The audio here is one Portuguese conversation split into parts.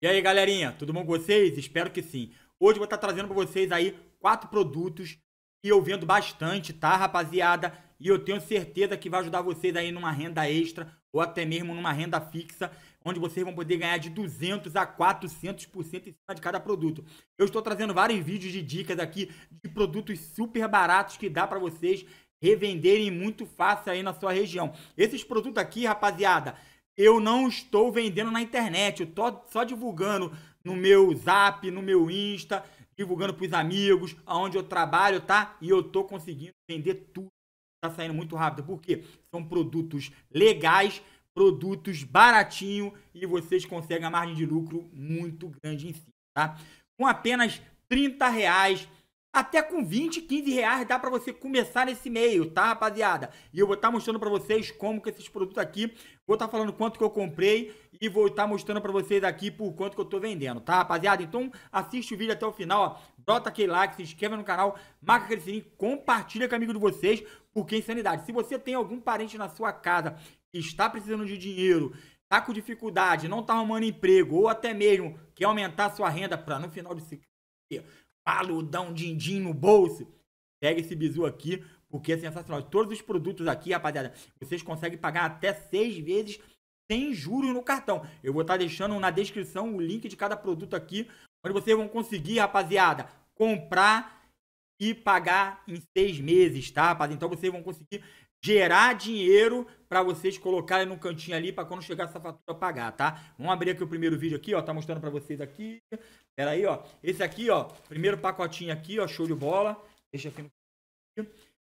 E aí, galerinha, tudo bom com vocês? Espero que sim. Hoje vou estar trazendo para vocês aí quatro produtos que eu vendo bastante, tá, rapaziada? E eu tenho certeza que vai ajudar vocês aí numa renda extra ou até mesmo numa renda fixa, onde vocês vão poder ganhar de 200 a 400% em cima de cada produto. Eu estou trazendo vários vídeos de dicas aqui de produtos super baratos que dá para vocês revenderem muito fácil aí na sua região. Esses produtos aqui, rapaziada, eu não estou vendendo na internet, eu tô só divulgando no meu Zap, no meu Insta, divulgando para os amigos, aonde eu trabalho, tá? E eu tô conseguindo vender tudo. Tá saindo muito rápido, Por quê? são produtos legais, produtos baratinho e vocês conseguem a margem de lucro muito grande em si, tá? Com apenas 30 reais até com 20, 15 reais dá para você começar nesse meio, tá, rapaziada? E eu vou estar tá mostrando para vocês como que esses produtos aqui, vou estar tá falando quanto que eu comprei e vou estar tá mostrando para vocês aqui por quanto que eu tô vendendo, tá, rapaziada? Então, assiste o vídeo até o final, ó, bota aquele like, se inscreve no canal, marca aquele sininho, compartilha com amigo de vocês, porque é insanidade. Se você tem algum parente na sua casa que está precisando de dinheiro, tá com dificuldade, não tá arrumando emprego ou até mesmo quer aumentar sua renda para no final desse paludão, din-din no bolso, pega esse bizu aqui, porque é sensacional. Todos os produtos aqui, rapaziada, vocês conseguem pagar até seis vezes sem juros no cartão. Eu vou estar tá deixando na descrição o link de cada produto aqui, onde vocês vão conseguir, rapaziada, comprar e pagar em seis meses, tá, rapaziada? Então vocês vão conseguir gerar dinheiro para vocês colocarem no cantinho ali para quando chegar essa fatura pagar, tá? Vamos abrir aqui o primeiro vídeo aqui, ó, tá mostrando para vocês aqui. Pera aí, ó. Esse aqui, ó, primeiro pacotinho aqui, ó, show de bola. Deixa aqui no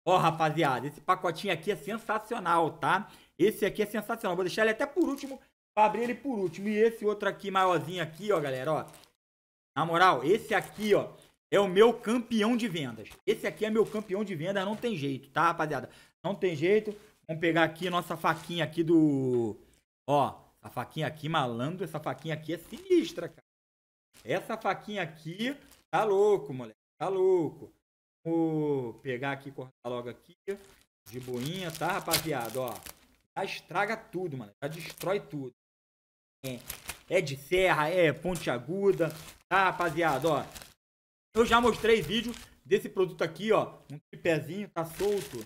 Ó, rapaziada, esse pacotinho aqui é sensacional, tá? Esse aqui é sensacional. Vou deixar ele até por último, para abrir ele por último. E esse outro aqui maiorzinho aqui, ó, galera, ó. Na moral, esse aqui, ó, é o meu campeão de vendas. Esse aqui é meu campeão de vendas, não tem jeito, tá, rapaziada? Não tem jeito. Vamos pegar aqui nossa faquinha aqui do... Ó, a faquinha aqui, malandro, essa faquinha aqui é sinistra, cara. Essa faquinha aqui tá louco, moleque. Tá louco. Vou pegar aqui, cortar logo aqui. De boinha, tá, rapaziada? Ó, já estraga tudo, mano. Já destrói tudo. É, é de serra, é ponte aguda. Tá, rapaziada? Ó, eu já mostrei vídeo desse produto aqui, ó. Um tripézinho, tá solto.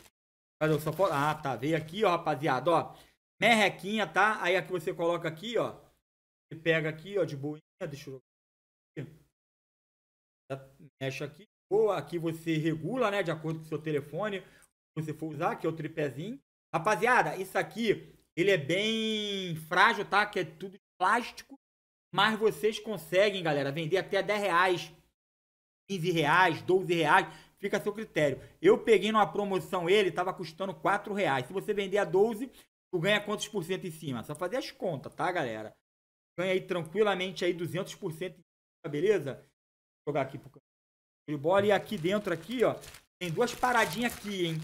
Cadê o sofote? Ah, tá. Veio aqui, ó, rapaziada, ó. Merrequinha, tá? Aí aqui você coloca aqui, ó. Você pega aqui, ó, de boinha. Deixa eu... Mexe aqui. Boa. Aqui você regula, né? De acordo com o seu telefone. você for usar, que é o tripézinho. Rapaziada, isso aqui, ele é bem frágil, tá? Que é tudo de plástico. Mas vocês conseguem, galera, vender até 10 reais. 15 reais, 12 reais fica a seu critério. Eu peguei numa promoção ele, tava custando 4 reais. Se você vender a 12, tu ganha quantos por cento em cima? Só fazer as contas, tá, galera? Ganha aí tranquilamente aí 200 por cento em cima, beleza? Vou jogar aqui pro bola e aqui dentro aqui, ó, tem duas paradinhas aqui, hein?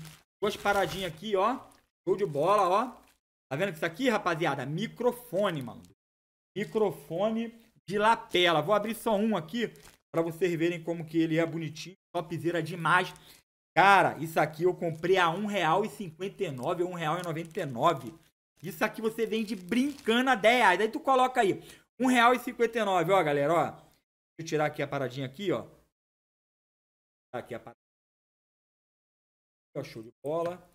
Duas paradinhas aqui, ó. Show de bola, ó. Tá vendo isso aqui, rapaziada? Microfone, mano. Microfone de lapela. Vou abrir só um aqui para vocês verem como que ele é bonitinho topzera demais. Cara, isso aqui eu comprei a R$1,59 ou R$1,99. Isso aqui você vende brincando a 10 reais. Aí tu coloca aí, R$1,59, ó, galera, ó. Deixa eu tirar aqui a paradinha aqui, ó. Aqui a paradinha. Ó, show de bola.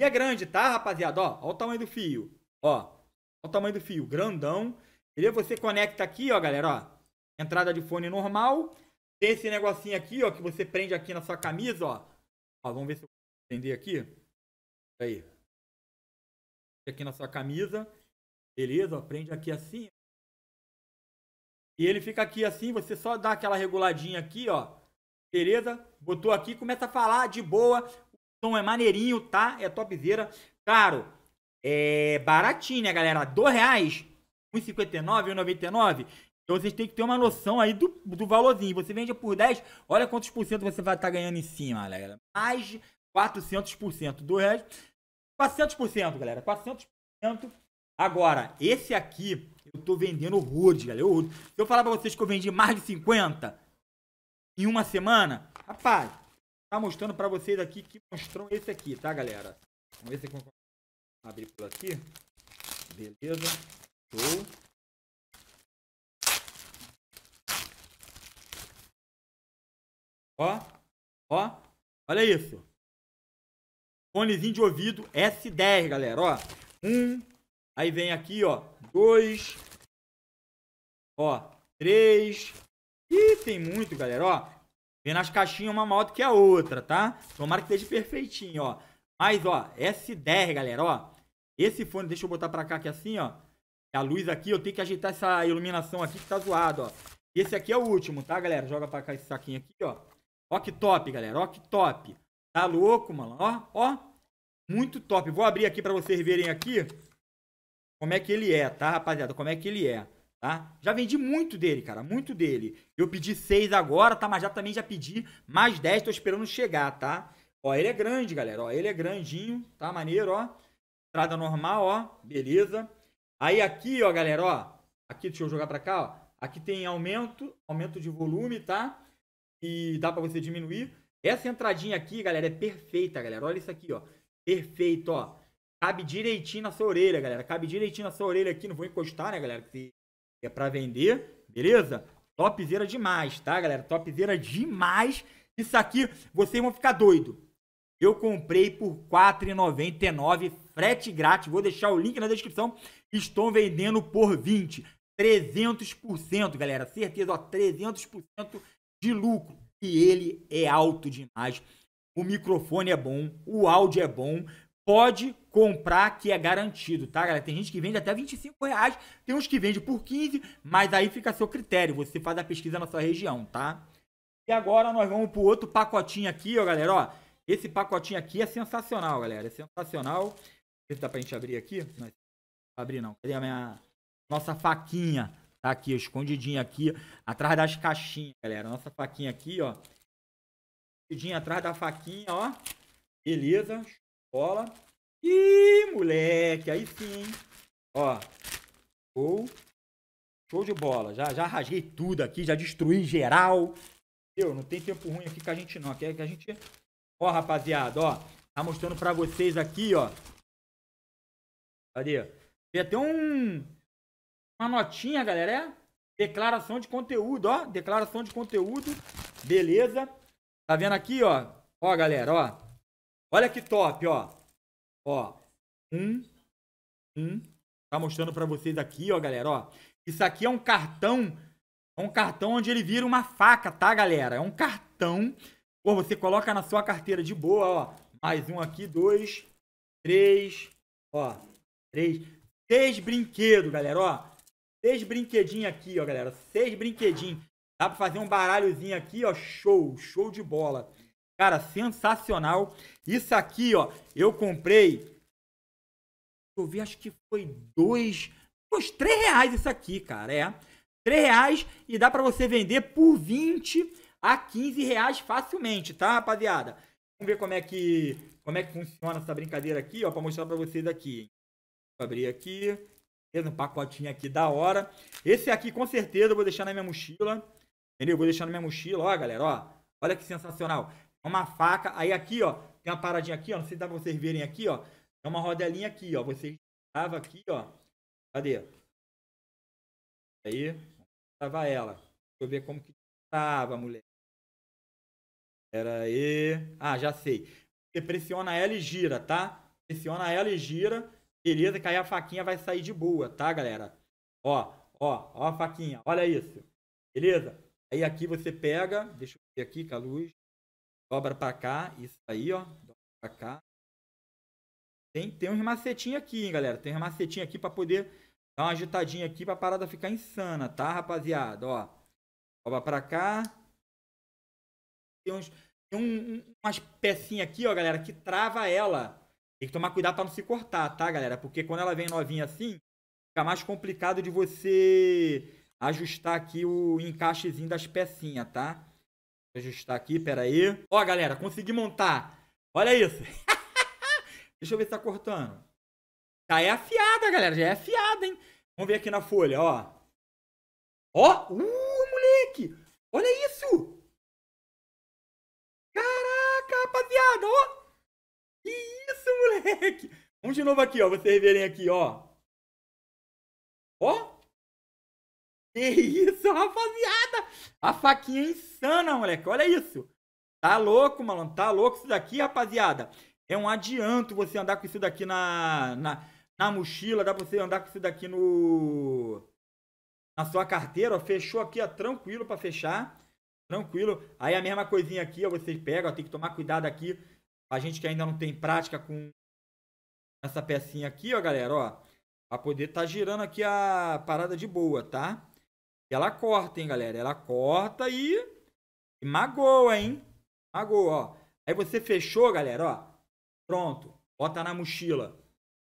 E é grande, tá, rapaziada? Ó, ó o tamanho do fio. Ó, ó o tamanho do fio, grandão. Beleza? Você conecta aqui, ó, galera, ó. Entrada de fone normal. Tem esse negocinho aqui, ó, que você prende aqui na sua camisa, ó. ó vamos ver se eu vou prender aqui. Aí. Aqui na sua camisa. Beleza, ó, prende aqui assim. E ele fica aqui assim, você só dá aquela reguladinha aqui, ó. Beleza? Botou aqui, começa a falar de boa. O som é maneirinho, tá? É topzera. Claro, é baratinho, né, galera? R$ 2,00, R$ então vocês têm que ter uma noção aí do, do valorzinho. Você vende por 10, olha quantos por cento você vai estar tá ganhando em cima, galera. Mais de 400% do resto. 400%, galera. 400%. Agora, esse aqui, eu tô vendendo rude, galera. Eu, se eu falar pra vocês que eu vendi mais de 50 em uma semana, rapaz, tá mostrando pra vocês aqui que mostrou esse aqui, tá, galera? Vamos ver se eu abrir por aqui. Beleza. Show. Ó, ó, olha isso. Fonezinho de ouvido S10, galera, ó. Um, aí vem aqui, ó, dois, ó, três. Ih, tem muito, galera, ó. Vem nas caixinhas uma maior do que a outra, tá? Tomara que esteja perfeitinho, ó. Mas, ó, S10, galera, ó. Esse fone, deixa eu botar pra cá aqui é assim, ó. A luz aqui, eu tenho que ajeitar essa iluminação aqui que tá zoado, ó. Esse aqui é o último, tá, galera? Joga pra cá esse saquinho aqui, ó. Ó que top, galera. Ó que top. Tá louco, mano. Ó, ó. Muito top. Vou abrir aqui para vocês verem aqui como é que ele é, tá, rapaziada? Como é que ele é, tá? Já vendi muito dele, cara. Muito dele. Eu pedi seis agora, tá? Mas já também já pedi mais dez. Tô esperando chegar, tá? Ó, ele é grande, galera. Ó, ele é grandinho. Tá maneiro, ó. Entrada normal, ó. Beleza. Aí aqui, ó, galera, ó. Aqui, deixa eu jogar pra cá, ó. Aqui tem aumento, aumento de volume, tá? e dá para você diminuir. Essa entradinha aqui, galera, é perfeita, galera. Olha isso aqui, ó. Perfeito, ó. Cabe direitinho na sua orelha, galera. Cabe direitinho na sua orelha aqui. Não vou encostar, né, galera? Que é para vender, beleza? Topzera demais, tá, galera? Topzera demais. Isso aqui, vocês vão ficar doido. Eu comprei por R$ 4,99, frete grátis. Vou deixar o link na descrição. Estou vendendo por 20. 300%, galera. Certeza, ó, 300% de lucro. E ele é alto demais. O microfone é bom, o áudio é bom. Pode comprar que é garantido, tá, galera? Tem gente que vende até 25 reais, tem uns que vende por 15, mas aí fica a seu critério. Você faz a pesquisa na sua região, tá? E agora nós vamos pro outro pacotinho aqui, ó, galera, ó. Esse pacotinho aqui é sensacional, galera. É sensacional. Esse dá pra gente abrir aqui? Não, abrir não. Cadê a minha... Nossa faquinha aqui, escondidinho aqui, atrás das caixinhas, galera. Nossa faquinha aqui, ó. Escondidinho atrás da faquinha, ó. Beleza, bola. Ih, moleque, aí sim, Ó, show, show de bola. Já, já rasguei tudo aqui, já destruí geral. Eu, não tem tempo ruim aqui com a gente não. aqui é que a gente... Ó, rapaziada, ó. Tá mostrando pra vocês aqui, ó. Cadê? Tem até um uma notinha, galera, é? Declaração de conteúdo, ó. Declaração de conteúdo. Beleza. Tá vendo aqui, ó? Ó, galera, ó. Olha que top, ó. Ó. Um. Um. Tá mostrando para vocês aqui, ó, galera, ó. Isso aqui é um cartão. É um cartão onde ele vira uma faca, tá, galera? É um cartão. Pô, você coloca na sua carteira de boa, ó. Mais um aqui, dois, três, ó. Três. Seis brinquedos, galera, ó Seis brinquedinhos aqui, ó, galera. Seis brinquedinhos. Dá pra fazer um baralhozinho aqui, ó. Show, show de bola. Cara, sensacional. Isso aqui, ó, eu comprei. Deixa eu ver, acho que foi dois. Uns três reais isso aqui, cara. É. Três reais e dá pra você vender por 20 a 15 reais facilmente, tá, rapaziada? Vamos ver como é que, como é que funciona essa brincadeira aqui, ó, pra mostrar pra vocês aqui. Vou abrir aqui. Beleza? Um pacotinho aqui da hora. Esse aqui, com certeza, eu vou deixar na minha mochila. Entendeu? Eu vou deixar na minha mochila. Ó, galera, ó. Olha que sensacional. É uma faca. Aí aqui, ó. Tem uma paradinha aqui, ó. Não sei se dá pra vocês verem aqui, ó. É uma rodelinha aqui, ó. Você estava aqui, ó. Cadê? Aí. estava ela. Deixa eu ver como que estava mulher. Pera aí. Ah, já sei. Você pressiona ela e gira, tá? Pressiona ela e gira. Beleza, que aí a faquinha vai sair de boa, tá, galera? Ó, ó, ó a faquinha, olha isso. Beleza? Aí aqui você pega, deixa eu ver aqui com a luz, dobra pra cá, isso aí, ó, dobra pra cá. Tem, tem uns macetinhos aqui, hein, galera? Tem uns macetinhos aqui pra poder dar uma agitadinha aqui pra parada ficar insana, tá, rapaziada? Ó, dobra pra cá. Tem uns, tem um, umas pecinhas aqui, ó, galera, que trava ela. Tem que tomar cuidado para não se cortar, tá, galera? Porque quando ela vem novinha assim, fica mais complicado de você ajustar aqui o encaixezinho das pecinhas, tá? Vou ajustar aqui, pera aí. Ó, galera, consegui montar. Olha isso. Deixa eu ver se tá cortando. Já tá, é afiada, galera. Já é afiada, hein? Vamos ver aqui na folha, ó. Ó, uh, moleque. Olha isso. moleque. Vamos de novo aqui, ó. Vocês verem aqui, ó. Ó. Que isso, rapaziada. A faquinha é insana, moleque. Olha isso. Tá louco, malandro. Tá louco isso daqui, rapaziada. É um adianto você andar com isso daqui na, na, na mochila. Dá pra você andar com isso daqui no... Na sua carteira, ó. Fechou aqui, ó. Tranquilo pra fechar. Tranquilo. Aí a mesma coisinha aqui, ó. Vocês pegam, ó. Tem que tomar cuidado aqui. A gente que ainda não tem prática com essa pecinha aqui, ó, galera, ó. Pra poder tá girando aqui a parada de boa, tá? E ela corta, hein, galera? Ela corta e, e magoa, hein? Magoa, ó. Aí você fechou, galera, ó. Pronto. Bota na mochila.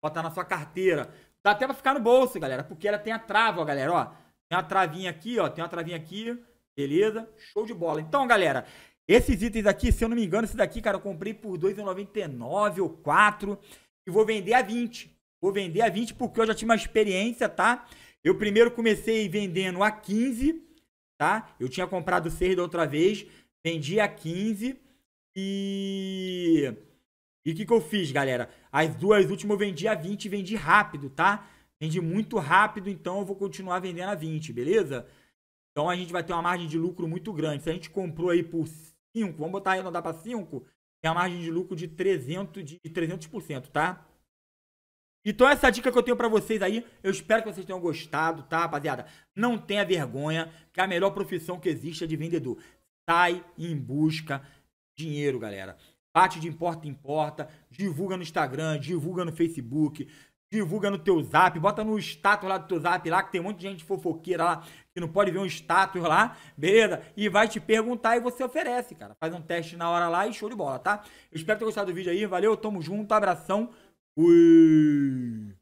Bota na sua carteira. Dá até pra ficar no bolso, galera, porque ela tem a trava, ó, galera, ó. Tem uma travinha aqui, ó. Tem uma travinha aqui. Beleza? Show de bola. Então, galera, esses itens aqui, se eu não me engano, esse daqui, cara, eu comprei por R$2,99 ou 4 e vou vender a 20. Vou vender a 20 porque eu já tinha uma experiência, tá? Eu primeiro comecei vendendo a 15, tá? Eu tinha comprado 6 da outra vez, vendi a 15 e... E o que, que eu fiz, galera? As duas últimas eu vendi a 20 e vendi rápido, tá? Vendi muito rápido, então eu vou continuar vendendo a 20, beleza? Então a gente vai ter uma margem de lucro muito grande. Se a gente comprou aí por 5, vamos botar aí, não dá para 5? tem a margem de lucro de 300%, de 300% tá? Então essa é dica que eu tenho para vocês aí, eu espero que vocês tenham gostado, tá, rapaziada? Não tenha vergonha, que a melhor profissão que existe é de vendedor. Sai em busca de dinheiro, galera. Bate de porta em porta, divulga no Instagram, divulga no Facebook, divulga no teu zap, bota no status lá do teu zap lá, que tem um monte de gente fofoqueira lá, que não pode ver um status lá, beleza? E vai te perguntar e você oferece, cara. Faz um teste na hora lá e show de bola, tá? Eu espero ter gostado do vídeo aí, valeu, tamo junto, abração, fui!